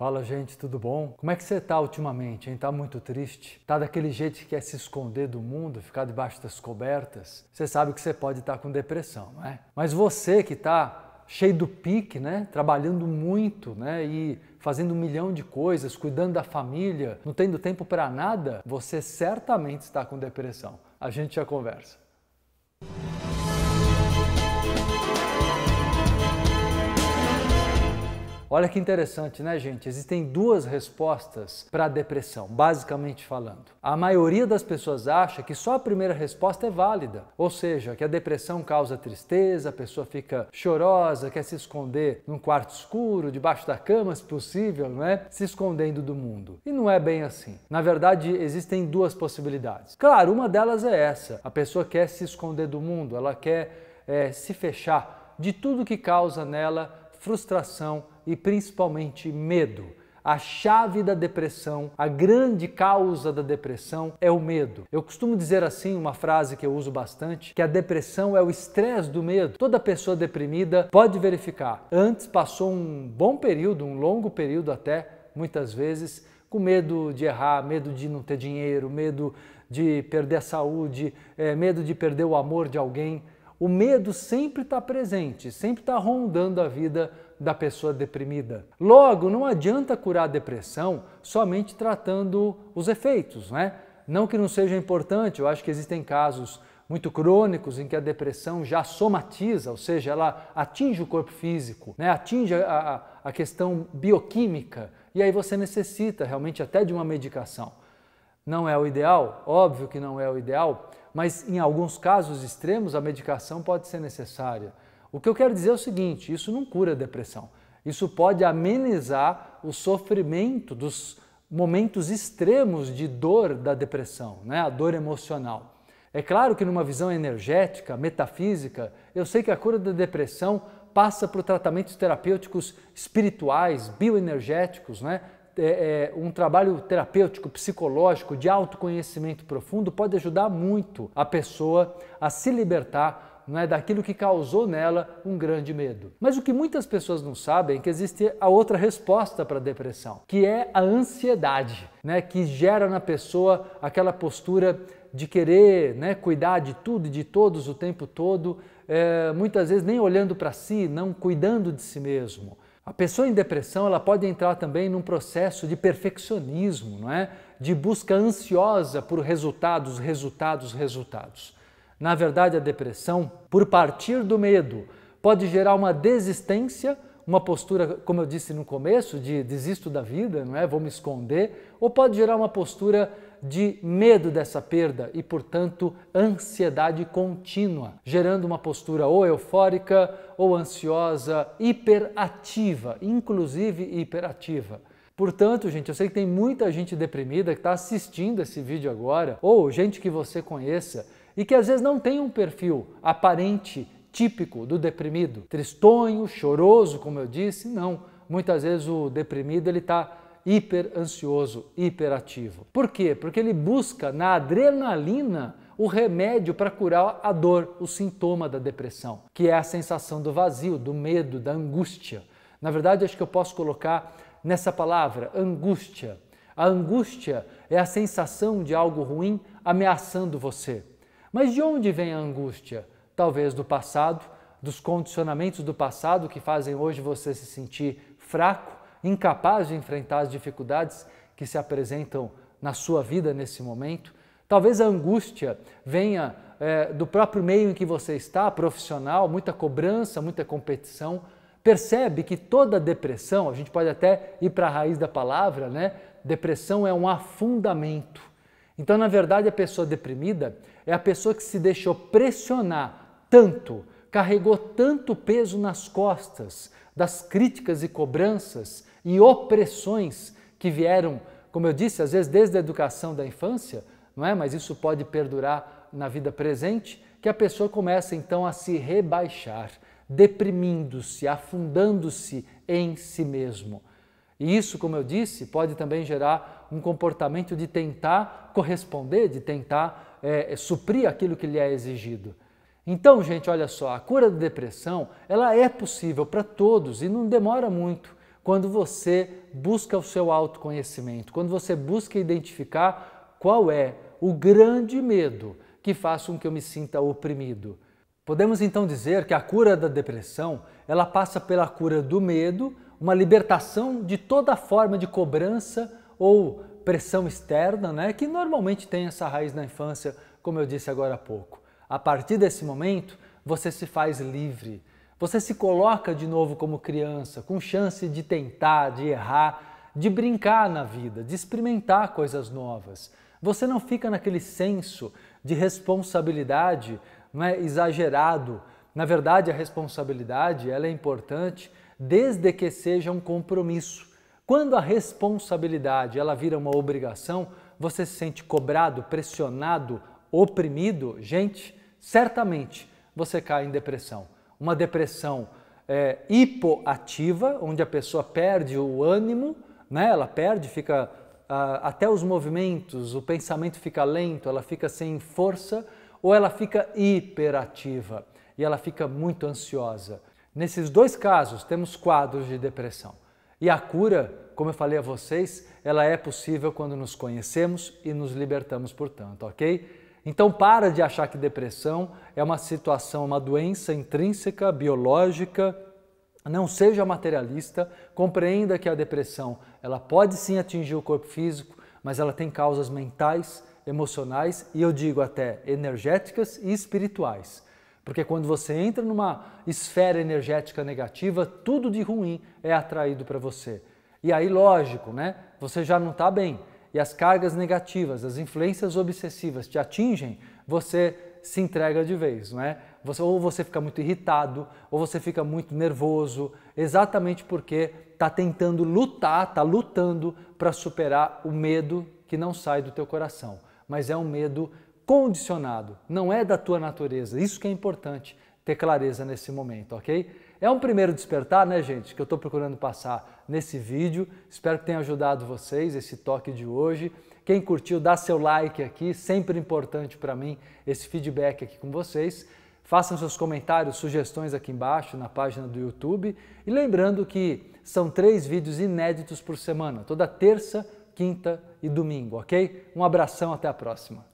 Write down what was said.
Fala gente, tudo bom? Como é que você tá ultimamente, hein? Tá muito triste? Tá daquele jeito que quer se esconder do mundo, ficar debaixo das cobertas? Você sabe que você pode estar tá com depressão, não é? Mas você que tá cheio do pique, né? Trabalhando muito, né? E fazendo um milhão de coisas, cuidando da família, não tendo tempo para nada, você certamente está com depressão. A gente já conversa. Olha que interessante, né, gente? Existem duas respostas para a depressão, basicamente falando. A maioria das pessoas acha que só a primeira resposta é válida, ou seja, que a depressão causa tristeza, a pessoa fica chorosa, quer se esconder num quarto escuro, debaixo da cama, se possível, não é? Se escondendo do mundo. E não é bem assim. Na verdade, existem duas possibilidades. Claro, uma delas é essa: a pessoa quer se esconder do mundo, ela quer é, se fechar de tudo que causa nela frustração e principalmente medo. A chave da depressão, a grande causa da depressão é o medo. Eu costumo dizer assim, uma frase que eu uso bastante, que a depressão é o estresse do medo. Toda pessoa deprimida pode verificar. Antes passou um bom período, um longo período até, muitas vezes, com medo de errar, medo de não ter dinheiro, medo de perder a saúde, é, medo de perder o amor de alguém. O medo sempre está presente, sempre está rondando a vida da pessoa deprimida. Logo, não adianta curar a depressão somente tratando os efeitos, né? Não que não seja importante, eu acho que existem casos muito crônicos em que a depressão já somatiza, ou seja, ela atinge o corpo físico, né? atinge a, a questão bioquímica, e aí você necessita realmente até de uma medicação. Não é o ideal? Óbvio que não é o ideal, mas em alguns casos extremos a medicação pode ser necessária. O que eu quero dizer é o seguinte: isso não cura a depressão. Isso pode amenizar o sofrimento dos momentos extremos de dor da depressão, né? a dor emocional. É claro que numa visão energética, metafísica, eu sei que a cura da depressão passa por tratamentos terapêuticos espirituais, bioenergéticos, né? é, é, um trabalho terapêutico, psicológico, de autoconhecimento profundo pode ajudar muito a pessoa a se libertar é, daquilo que causou nela um grande medo. Mas o que muitas pessoas não sabem é que existe a outra resposta para a depressão, que é a ansiedade, né, que gera na pessoa aquela postura de querer né, cuidar de tudo e de todos o tempo todo, é, muitas vezes nem olhando para si, não cuidando de si mesmo. A pessoa em depressão ela pode entrar também num processo de perfeccionismo, não é? de busca ansiosa por resultados, resultados, resultados. Na verdade, a depressão, por partir do medo, pode gerar uma desistência, uma postura, como eu disse no começo, de desisto da vida, não é? Vou me esconder, ou pode gerar uma postura de medo dessa perda e, portanto, ansiedade contínua, gerando uma postura ou eufórica ou ansiosa, hiperativa, inclusive hiperativa. Portanto, gente, eu sei que tem muita gente deprimida que está assistindo esse vídeo agora, ou gente que você conheça, e que às vezes não tem um perfil aparente, típico do deprimido. Tristonho, choroso, como eu disse, não. Muitas vezes o deprimido ele está hiper ansioso, hiperativo. Por quê? Porque ele busca na adrenalina o remédio para curar a dor, o sintoma da depressão, que é a sensação do vazio, do medo, da angústia. Na verdade, acho que eu posso colocar nessa palavra angústia. A angústia é a sensação de algo ruim ameaçando você. Mas de onde vem a angústia? Talvez do passado, dos condicionamentos do passado que fazem hoje você se sentir fraco, incapaz de enfrentar as dificuldades que se apresentam na sua vida nesse momento. Talvez a angústia venha é, do próprio meio em que você está, profissional, muita cobrança, muita competição. Percebe que toda depressão, a gente pode até ir para a raiz da palavra, né? Depressão é um afundamento. Então, na verdade, a pessoa deprimida é a pessoa que se deixou pressionar tanto, carregou tanto peso nas costas das críticas e cobranças e opressões que vieram, como eu disse, às vezes desde a educação da infância, não é? Mas isso pode perdurar na vida presente, que a pessoa começa então a se rebaixar, deprimindo-se, afundando-se em si mesmo. E isso, como eu disse, pode também gerar um comportamento de tentar corresponder, de tentar é, é suprir aquilo que lhe é exigido. Então, gente, olha só, a cura da depressão ela é possível para todos e não demora muito quando você busca o seu autoconhecimento, quando você busca identificar qual é o grande medo que faz com que eu me sinta oprimido. Podemos então dizer que a cura da depressão, ela passa pela cura do medo, uma libertação de toda forma de cobrança ou pressão externa, né, que normalmente tem essa raiz na infância, como eu disse agora há pouco. A partir desse momento, você se faz livre, você se coloca de novo como criança, com chance de tentar, de errar, de brincar na vida, de experimentar coisas novas. Você não fica naquele senso de responsabilidade não é, exagerado. Na verdade, a responsabilidade ela é importante desde que seja um compromisso. Quando a responsabilidade ela vira uma obrigação, você se sente cobrado, pressionado, oprimido, gente, certamente você cai em depressão uma depressão é, hipoativa, onde a pessoa perde o ânimo, né? ela perde, fica até os movimentos, o pensamento fica lento, ela fica sem força, ou ela fica hiperativa e ela fica muito ansiosa. Nesses dois casos, temos quadros de depressão. E a cura, como eu falei a vocês, ela é possível quando nos conhecemos e nos libertamos, portanto, ok? Então para de achar que depressão é uma situação, uma doença intrínseca, biológica. Não seja materialista, compreenda que a depressão, ela pode sim atingir o corpo físico, mas ela tem causas mentais, emocionais e eu digo até energéticas e espirituais. Porque quando você entra numa esfera energética negativa, tudo de ruim é atraído para você. E aí, lógico, né? Você já não está bem e as cargas negativas, as influências obsessivas te atingem, você se entrega de vez, não é? Você, ou você fica muito irritado, ou você fica muito nervoso, exatamente porque está tentando lutar, está lutando para superar o medo que não sai do teu coração, mas é um medo condicionado, não é da tua natureza. Isso que é importante ter clareza nesse momento, ok? É um primeiro despertar, né, gente, que eu estou procurando passar nesse vídeo. Espero que tenha ajudado vocês esse toque de hoje. Quem curtiu, dá seu like aqui, sempre importante para mim esse feedback aqui com vocês. Façam seus comentários, sugestões aqui embaixo na página do YouTube. E lembrando que são três vídeos inéditos por semana, toda terça, quinta e domingo, ok? Um abração, até a próxima!